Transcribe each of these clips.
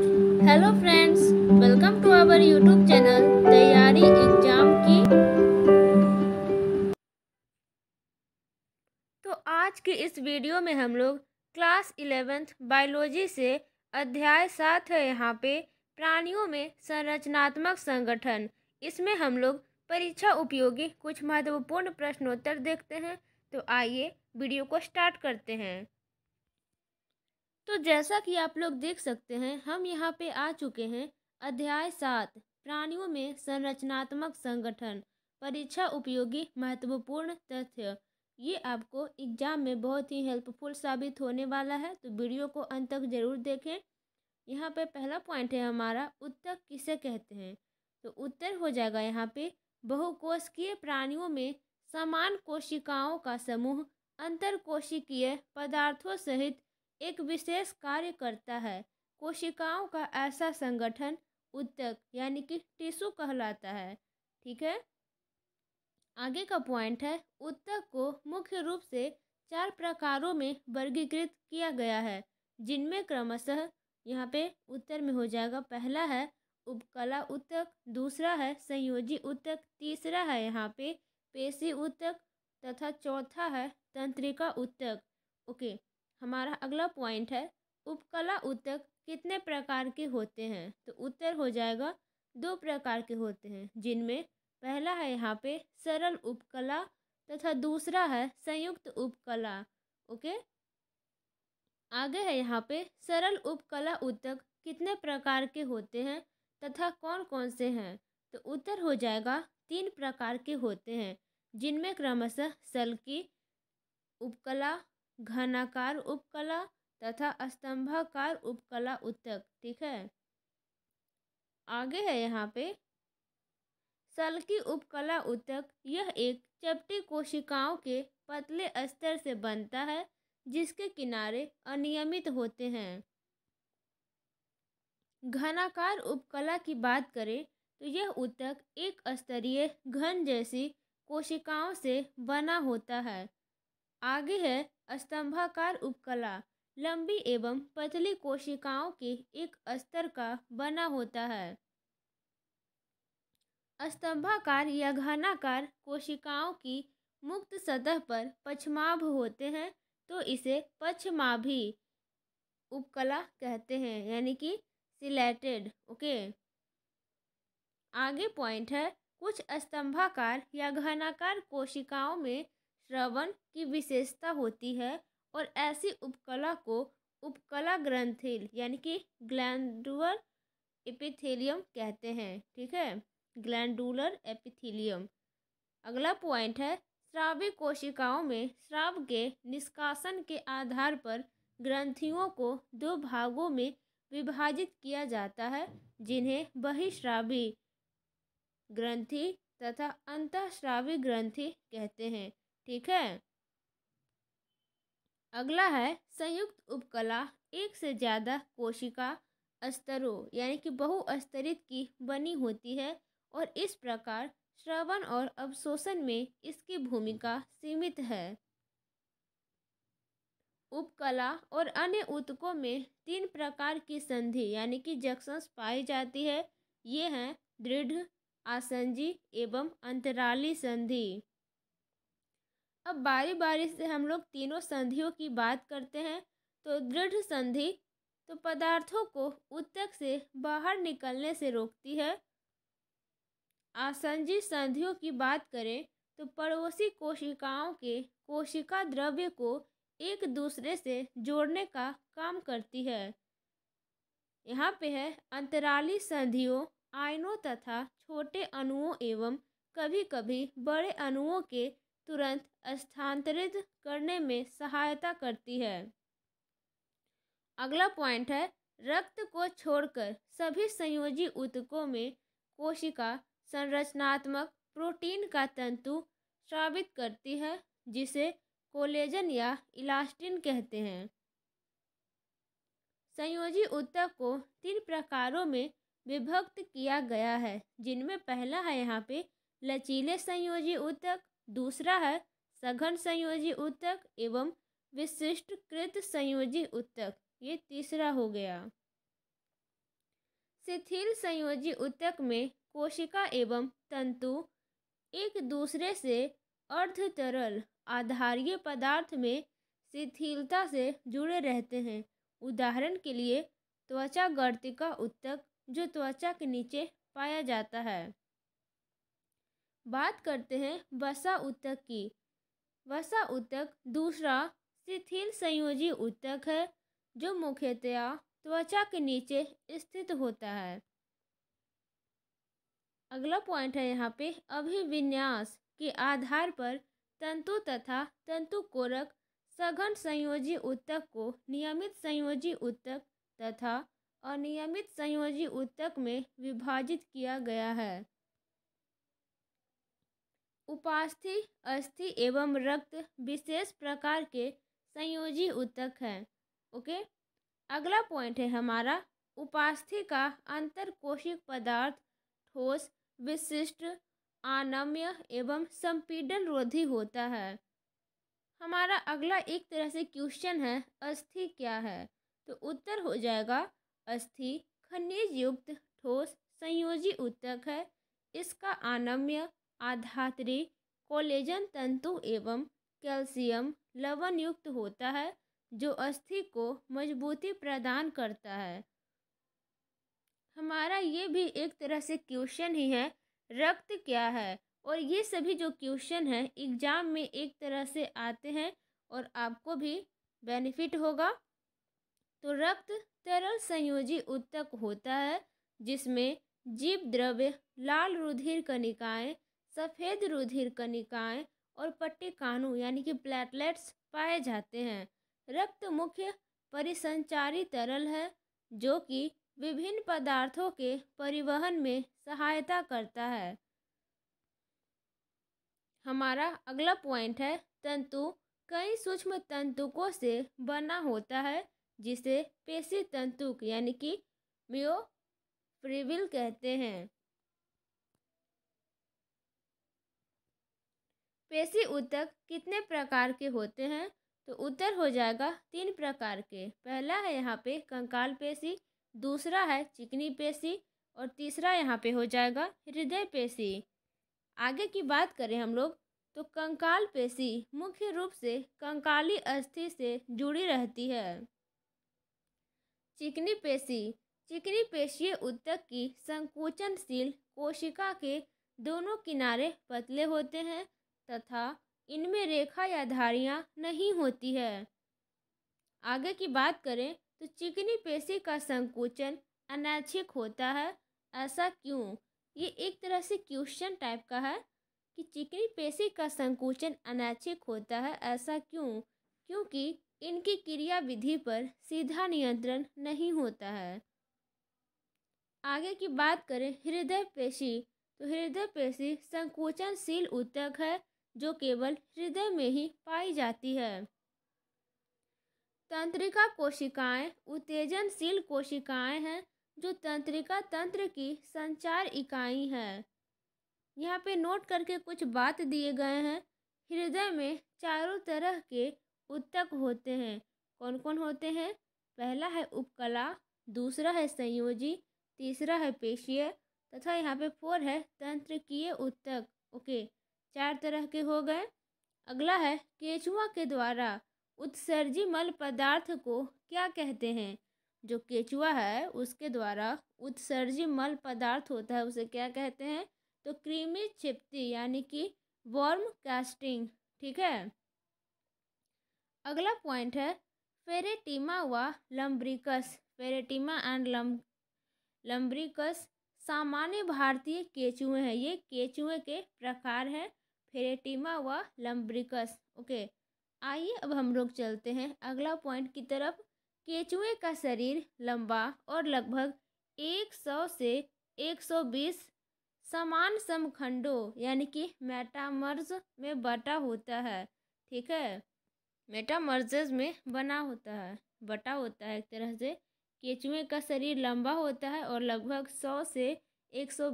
hello friends welcome to our YouTube channel तैयारी exam की तो आज के इस वीडियो में हम लोग क्लास इलेवेंथ बायोलॉजी से अध्याय सात है यहाँ पे प्राणियों में संरचनात्मक संगठन इसमें हम लोग परीक्षा उपयोगी कुछ महत्वपूर्ण प्रश्नोत्तर देखते हैं तो आइए वीडियो को स्टार्ट करते हैं तो जैसा कि आप लोग देख सकते हैं हम यहाँ पे आ चुके हैं अध्याय सात प्राणियों में संरचनात्मक संगठन परीक्षा उपयोगी महत्वपूर्ण तथ्य ये आपको एग्जाम में बहुत ही हेल्पफुल साबित होने वाला है तो वीडियो को अंत तक जरूर देखें यहाँ पे पहला पॉइंट है हमारा उत्तर किसे कहते हैं तो उत्तर हो जाएगा यहाँ पे बहुकोशिकीय प्राणियों में समान कोशिकाओं का समूह अंतर कोशिकीय पदार्थों सहित एक विशेष कार्य करता है कोशिकाओं का ऐसा संगठन उत्तक यानी कि टिशू कहलाता है ठीक है आगे का पॉइंट है उत्तक को मुख्य रूप से चार प्रकारों में वर्गीकृत किया गया है जिनमें क्रमशः यहाँ पे उत्तर में हो जाएगा पहला है उपकला उत्तक दूसरा है संयोजी उत्तक तीसरा है यहाँ पे पेशी उत्तक तथा चौथा है तंत्रिका उत्तक ओके हमारा अगला पॉइंट है उपकला ऊतक कितने प्रकार के होते हैं तो उत्तर हो जाएगा दो प्रकार के होते हैं जिनमें पहला है यहाँ पे सरल उपकला तथा दूसरा है संयुक्त उपकला ओके आगे है यहाँ पे सरल उपकला ऊतक कितने प्रकार के होते हैं तथा कौन कौन से हैं तो उत्तर हो जाएगा तीन प्रकार के होते हैं जिनमें क्रमशः सल्की उपकला घनाकार उपकला तथा स्तंभाकार उपकला उत्तक ठीक है आगे है यहाँ पे सल्की उपकला उत्तक यह एक चपटी कोशिकाओं के पतले स्तर से बनता है जिसके किनारे अनियमित होते हैं घनाकार उपकला की बात करें तो यह उत्तक एक स्तरीय घन जैसी कोशिकाओं से बना होता है आगे है स्तंभाकार उपकला लंबी एवं पतली कोशिकाओं के एक स्तर का बना होता है स्तंभाकार या घनाकार कोशिकाओं की मुक्त सतह पर पछमाभ होते हैं तो इसे पछमाभी उपकला कहते हैं यानी कि सिलेटेड ओके आगे पॉइंट है कुछ स्तंभाकार या घनाकार कोशिकाओं में श्रवण की विशेषता होती है और ऐसी उपकला को उपकला ग्रंथिल यानी कि ग्लैंडुलर एपिथेलियम कहते हैं ठीक है ग्लैंडुलर एपिथेलियम अगला पॉइंट है श्रावी कोशिकाओं में श्राव के निष्कासन के आधार पर ग्रंथियों को दो भागों में विभाजित किया जाता है जिन्हें बहिश्रावी ग्रंथि तथा अंतःश्रावी ग्रंथि कहते हैं ठीक है अगला है संयुक्त उपकला एक से ज़्यादा कोशिका स्तरों यानी कि बहुस्तरित की बनी होती है और इस प्रकार श्रवण और अवशोषण में इसकी भूमिका सीमित है उपकला और अन्य ऊतकों में तीन प्रकार की संधि यानी कि जंक्शंस पाई जाती है ये हैं दृढ़ आसंजी एवं अंतराली संधि अब बारी बारी से हम लोग तीनों संधियों की बात करते हैं तो दृढ़ संधि तो पदार्थों को उत्तक से बाहर निकलने से रोकती है आसंजी संधियों की बात करें तो पड़ोसी कोशिकाओं के कोशिका द्रव्य को एक दूसरे से जोड़ने का काम करती है यहाँ पे है अंतराली संधियों आयनों तथा छोटे अणुओं एवं कभी कभी बड़े अणुओं के तुरंत स्थानांतरित करने में सहायता करती है अगला पॉइंट है रक्त को छोड़कर सभी संयोजी ऊतकों में कोशिका संरचनात्मक प्रोटीन का तंतु स्रावित करती है जिसे कोलेजन या इलास्टिन कहते हैं संयोजी ऊतक को तीन प्रकारों में विभक्त किया गया है जिनमें पहला है यहाँ पे लचीले संयोजी ऊतक दूसरा है सघन संयोजी उत्तक एवं विशिष्ट कृत संयोजी उत्तक ये तीसरा हो गया शिथिल संयोजी उत्तक में कोशिका एवं तंतु एक दूसरे से अर्ध तरल आधारीय पदार्थ में शिथिलता से जुड़े रहते हैं उदाहरण के लिए त्वचा गर्तिका उत्तक जो त्वचा के नीचे पाया जाता है बात करते हैं वसा उत्तक की वसा उत्तक दूसरा शिथिल संयोजी उत्तक है जो मुख्यतया त्वचा के नीचे स्थित होता है अगला पॉइंट है यहाँ पे अभिविन्यास के आधार पर तंतु तथा तंतु कोरक सघन संयोजी उत्तक को नियमित संयोजी उत्तक तथा अनियमित संयोजी उत्तक में विभाजित किया गया है उपास्थि अस्थि एवं रक्त विशेष प्रकार के संयोजी उत्तक हैं ओके अगला पॉइंट है हमारा उपास्थि का अंतर कोशिक पदार्थ ठोस विशिष्ट आनम्य एवं संपीडन रोधी होता है हमारा अगला एक तरह से क्वेश्चन है अस्थि क्या है तो उत्तर हो जाएगा अस्थि खनिज युक्त ठोस संयोजी उत्तक है इसका अनम्य आधात्री कोलेजन तंतु एवं कैल्शियम लवण युक्त होता है जो अस्थि को मजबूती प्रदान करता है हमारा ये भी एक तरह से क्वेश्चन ही है रक्त क्या है और ये सभी जो क्वेश्चन हैं एग्ज़ाम में एक तरह से आते हैं और आपको भी बेनिफिट होगा तो रक्त तरल संयोजी उत्तक होता है जिसमें जीव द्रव्य लाल रुधिर कणिकाएं सफ़ेद रुधिर कणिकाएं और पट्टी कानू यानी कि प्लेटलेट्स पाए जाते हैं रक्त मुख्य परिसंचारी तरल है जो कि विभिन्न पदार्थों के परिवहन में सहायता करता है हमारा अगला पॉइंट है तंतु कई सूक्ष्म तंतुकों से बना होता है जिसे पेशी तंतुक यानी कि मियोफ्रिविल कहते हैं पेशी उत्तक कितने प्रकार के होते हैं तो उत्तर हो जाएगा तीन प्रकार के पहला है यहाँ पे कंकाल पेशी दूसरा है चिकनी पेशी और तीसरा यहाँ पे हो जाएगा हृदय पेशी आगे की बात करें हम लोग तो कंकाल पेशी मुख्य रूप से कंकाली अस्थि से जुड़ी रहती है चिकनी पेशी चिकनी पेशीय उत्तक की संकोचनशील कोशिका के दोनों किनारे पतले होते हैं तथा इनमें रेखा या धारियाँ नहीं होती है आगे की बात करें तो चिकनी पेशी का संकुचन अनैच्छिक होता है ऐसा क्यों ये एक तरह से क्वेश्चन टाइप का है कि चिकनी पेशी का संकुचन अनैच्छिक होता है ऐसा क्यों क्योंकि इनकी क्रिया विधि पर सीधा नियंत्रण नहीं होता है आगे की बात करें हृदय पेशी तो हृदय पेशी संकोचनशील उत्तक है जो केवल हृदय में ही पाई जाती है तंत्रिका कोशिकाएं उत्तेजनशील कोशिकाएं हैं जो तंत्रिका तंत्र की संचार इकाई हैं यहाँ पे नोट करके कुछ बात दिए गए हैं हृदय में चारों तरह के उत्तक होते हैं कौन कौन होते हैं पहला है उपकला दूसरा है संयोजी तीसरा है पेशीय तथा यहाँ पे फोर है तंत्र की उत्तक ओके चार तरह के हो गए अगला है केचुआ के द्वारा उत्सर्जी मल पदार्थ को क्या कहते हैं जो केचुआ है उसके द्वारा उत्सर्जी मल पदार्थ होता है उसे क्या कहते हैं तो क्रीमी छिपती यानी कि वॉर्म कास्टिंग ठीक है अगला पॉइंट है फेरेटिमा व लम्ब्रिकस फेरेटिमा एंड लम लम्ब्रिकस सामान्य भारतीय केचुए हैं ये केचुए के प्रकार हैं फेरेटिमा व लम्ब्रिकस ओके आइए अब हम लोग चलते हैं अगला पॉइंट की तरफ केचुए का शरीर लंबा और लगभग 100 से 120 समान समखंडों यानी कि मेटामर्ज में बटा होता है ठीक है मेटामर्ज में बना होता है बटा होता है एक तरह से केचुए का शरीर लंबा होता है और लगभग 100 से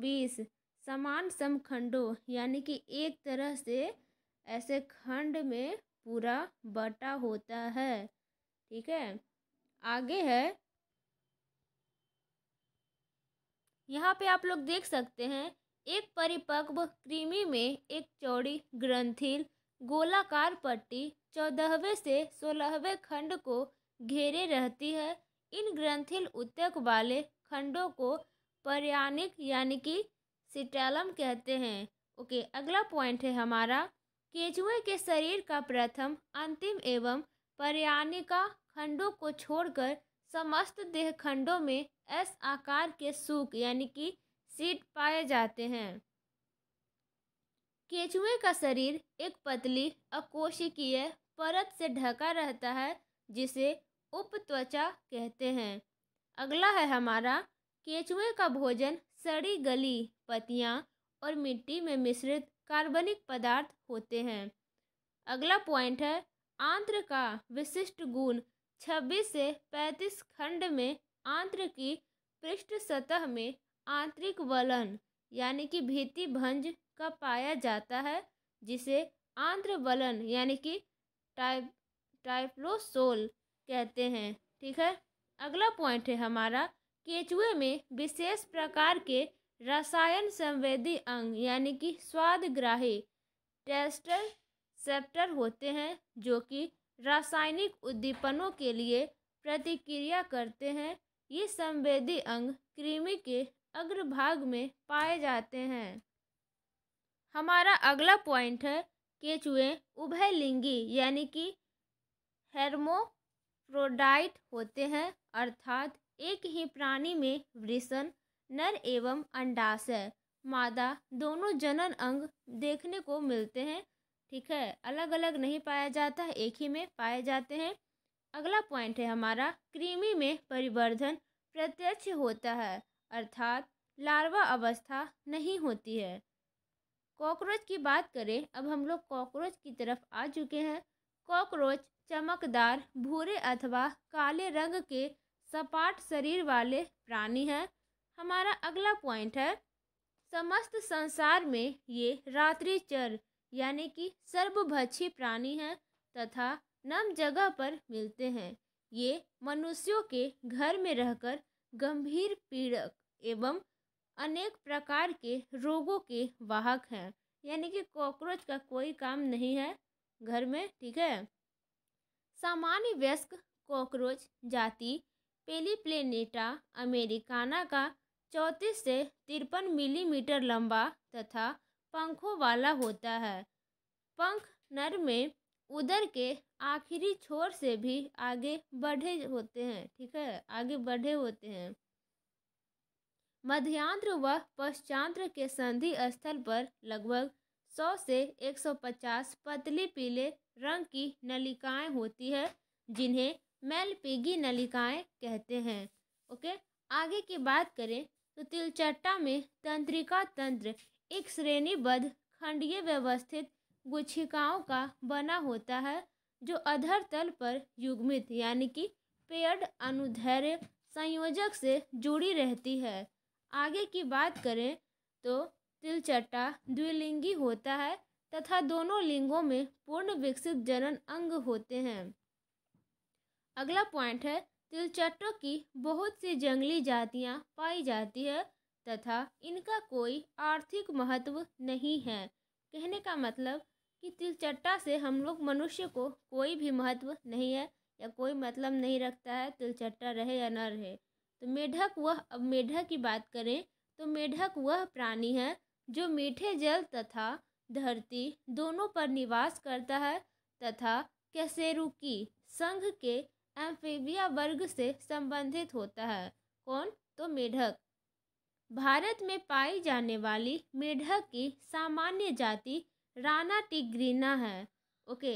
बीस समान समखंडों यानी कि एक तरह से ऐसे खंड में पूरा बटा होता है ठीक है आगे है यहाँ पे आप लोग देख सकते हैं एक परिपक्व कृमि में एक चौड़ी ग्रंथिल गोलाकार पट्टी चौदहवें से सोलहवें खंड को घेरे रहती है इन ग्रंथिल उत्तक वाले खंडों को पर्यानिक यानी कि सिटैलम कहते हैं ओके अगला पॉइंट है हमारा केचुए के शरीर का प्रथम अंतिम एवं पर्यानिका खंडों को छोड़कर समस्त देह खंडों में एस आकार के सूख यानी कि सीट पाए जाते हैं केचुए का शरीर एक पतली अकोशिकीय परत से ढका रहता है जिसे उपत्वचा कहते हैं अगला है हमारा केचुए का भोजन सड़ी गली पत्तियाँ और मिट्टी में मिश्रित कार्बनिक पदार्थ होते हैं अगला पॉइंट है आंत्र का विशिष्ट गुण 26 से 35 खंड में आंत्र की पृष्ठ सतह में आंतरिक वलन यानी कि भीति भंज का पाया जाता है जिसे आंत्र वलन यानी कि टाइप टाइप्लोसोल कहते हैं ठीक है अगला पॉइंट है हमारा केचुए में विशेष प्रकार के रसायन संवेदी अंग यानी कि स्वादग्राही टेस्टर सेप्टर होते हैं जो कि रासायनिक उद्दीपनों के लिए प्रतिक्रिया करते हैं ये संवेदी अंग कृमि के अग्रभाग में पाए जाते हैं हमारा अगला पॉइंट है केचुए उभयलिंगी यानी कि हेरमोप्रोडाइट होते हैं अर्थात एक ही प्राणी में वृषण नर एवं अंडाशय मादा दोनों जनन अंग देखने को मिलते हैं ठीक है अलग अलग नहीं पाया जाता है एक ही में पाए जाते हैं अगला पॉइंट है हमारा कृमि में परिवर्धन प्रत्यक्ष होता है अर्थात लार्वा अवस्था नहीं होती है कॉकरोच की बात करें अब हम लोग कॉकरोच की तरफ आ चुके हैं कॉकरोच चमकदार भूरे अथवा काले रंग के सपाट शरीर वाले प्राणी हैं हमारा अगला पॉइंट है समस्त संसार में ये रात्रि चर यानी कि सर्वभक्षी प्राणी हैं तथा नम जगह पर मिलते हैं ये मनुष्यों के घर में रहकर गंभीर पीड़क एवं अनेक प्रकार के रोगों के वाहक हैं यानी कि कॉकरोच का कोई काम नहीं है घर में ठीक है सामान्य व्यस्क कॉकरोच जाति पेलीप्लेनेटा अमेरिकाना का चौंतीस से तिरपन मिलीमीटर लंबा तथा पंखों वाला होता है पंख नर में उदर के आखिरी छोर से भी आगे बढ़े होते हैं ठीक है आगे बढ़े होते हैं मध्यांत्र व पश्चांत्र के संधि स्थल पर लगभग 100 से 150 पतली पीले रंग की नलिकाएं होती है जिन्हें मेलपिगी नलिकाएं कहते हैं ओके आगे की बात करें तो तिलचट्टा में तंत्रिका तंत्र एक श्रेणीबद्ध खंडीय व्यवस्थित गुच्छिकाओं का बना होता है जो अधर तल पर युग्मित यानी कि पेयड अनुधैर्य संयोजक से जुड़ी रहती है आगे की बात करें तो तिलचट्टा द्विलिंगी होता है तथा दोनों लिंगों में पूर्ण विकसित जनन अंग होते हैं अगला पॉइंट है तिलचट्टों की बहुत सी जंगली जातियाँ पाई जाती है तथा इनका कोई आर्थिक महत्व नहीं है कहने का मतलब कि तिलचट्टा से हम लोग मनुष्य को कोई भी महत्व नहीं है या कोई मतलब नहीं रखता है तिलचट्टा रहे या न रहे तो मेढक वह अब मेढक की बात करें तो मेढक वह प्राणी है जो मीठे जल तथा धरती दोनों पर निवास करता है तथा कैसेरुकी संघ के एम्फीबिया वर्ग से संबंधित होता है कौन तो मेढक भारत में पाई जाने वाली मेढक की सामान्य जाति राना टिग्रीना है ओके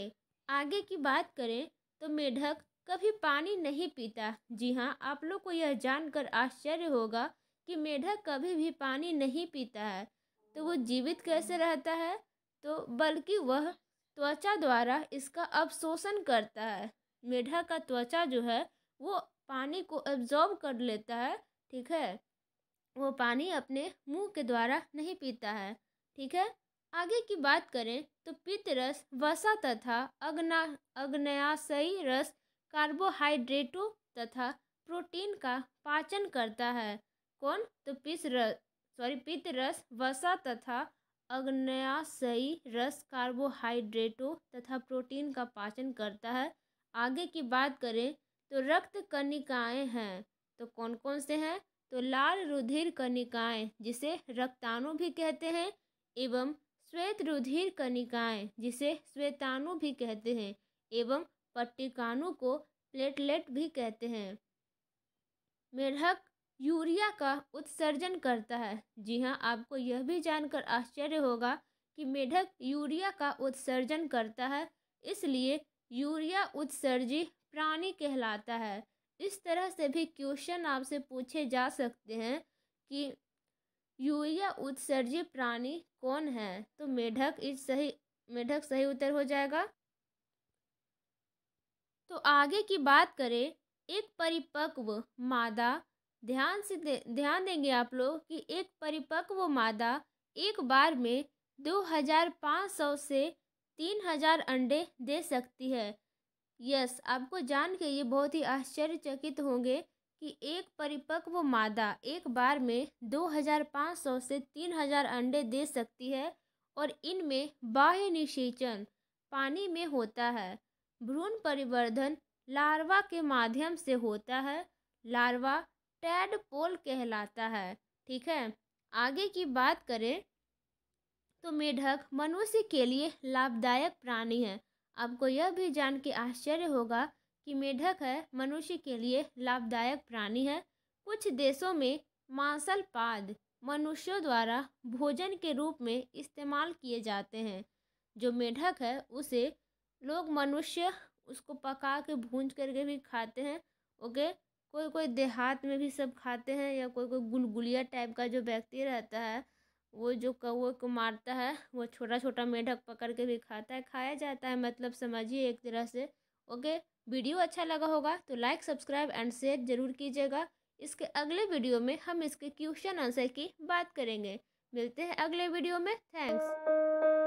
आगे की बात करें तो मेढक कभी पानी नहीं पीता जी हाँ आप लोग को यह जानकर आश्चर्य होगा कि मेढक कभी भी पानी नहीं पीता है तो वो जीवित कैसे रहता है तो बल्कि वह त्वचा द्वारा इसका अवशोषण करता है मेढा का त्वचा जो है वो पानी को एब्जॉर्ब कर लेता है ठीक है वो पानी अपने मुंह के द्वारा नहीं पीता है ठीक है आगे की बात करें तो पित्त रस वसा तथा अग्ना अग्नयाशयी रस कार्बोहाइड्रेटों तथा प्रोटीन का पाचन करता है कौन तो पित्त रस सॉरी पित्त रस वसा तथा अग्नयाशयी रस कार्बोहाइड्रेटों तथा प्रोटीन का पाचन करता है आगे की बात करें तो रक्त कणिकाएँ हैं तो कौन कौन से हैं तो लाल रुधिर कणिकाएँ जिसे रक्ताणु भी कहते हैं एवं श्वेत रुधिर कणिकाएँ जिसे श्वेताणु भी कहते हैं एवं पट्टिकाणु को प्लेटलेट भी कहते हैं मेढक यूरिया का उत्सर्जन करता है जी हाँ आपको यह भी जानकर आश्चर्य होगा कि मेढक यूरिया का उत्सर्जन करता है इसलिए यूरिया उत्सर्जी प्राणी कहलाता है इस तरह से भी क्वेश्चन आपसे पूछे जा सकते हैं कि यूरिया उत्सर्जी प्राणी कौन है तो मेढक इस सही मेढक सही उत्तर हो जाएगा तो आगे की बात करें एक परिपक्व मादा ध्यान से दे, ध्यान देंगे आप लोग कि एक परिपक्व मादा एक बार में 2500 से तीन हजार अंडे दे सकती है यस आपको जान के ये बहुत ही आश्चर्यचकित होंगे कि एक परिपक्व मादा एक बार में दो हजार पाँच सौ से तीन हजार अंडे दे सकती है और इनमें बाह्य निषेचन पानी में होता है भ्रूण परिवर्धन लार्वा के माध्यम से होता है लार्वा टैडपोल कहलाता है ठीक है आगे की बात करें तो मेढक मनुष्य के लिए लाभदायक प्राणी है आपको यह भी जान के आश्चर्य होगा कि मेढक है मनुष्य के लिए लाभदायक प्राणी है कुछ देशों में मांसल पाद मनुष्यों द्वारा भोजन के रूप में इस्तेमाल किए जाते हैं जो मेढक है उसे लोग मनुष्य उसको पका के भूंज करके भी खाते हैं ओके कोई कोई देहात में भी सब खाते हैं या कोई कोई गुलगुलिया टाइप का जो व्यक्ति रहता है वो जो कौवे को मारता है वो छोटा छोटा मेढक पकड़ के भी खाता है खाया जाता है मतलब समझिए एक तरह से ओके वीडियो अच्छा लगा होगा तो लाइक सब्सक्राइब एंड शेयर जरूर कीजिएगा इसके अगले वीडियो में हम इसके क्वेश्चन आंसर की बात करेंगे मिलते हैं अगले वीडियो में थैंक्स